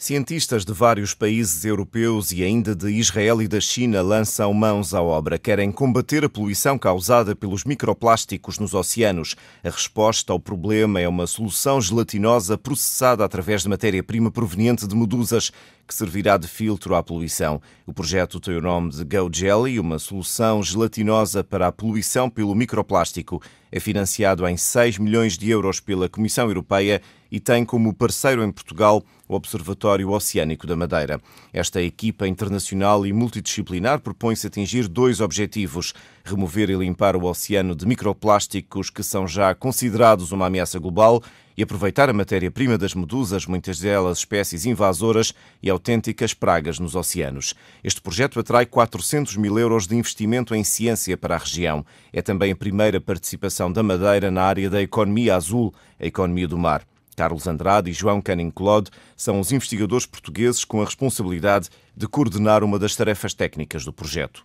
Cientistas de vários países europeus e ainda de Israel e da China lançam mãos à obra. Querem combater a poluição causada pelos microplásticos nos oceanos. A resposta ao problema é uma solução gelatinosa processada através de matéria-prima proveniente de medusas, que servirá de filtro à poluição. O projeto tem o nome de Go Jelly, uma solução gelatinosa para a poluição pelo microplástico. É financiado em 6 milhões de euros pela Comissão Europeia e tem como parceiro em Portugal o Observatório Oceânico da Madeira. Esta equipa internacional e multidisciplinar propõe-se atingir dois objetivos: remover e limpar o oceano de microplásticos que são já considerados uma ameaça global e aproveitar a matéria-prima das medusas, muitas delas espécies invasoras e autênticas pragas nos oceanos. Este projeto atrai 400 mil euros de investimento em ciência para a região. É também a primeira participação da Madeira na área da economia azul, a economia do mar. Carlos Andrade e João Canning Claude são os investigadores portugueses com a responsabilidade de coordenar uma das tarefas técnicas do projeto.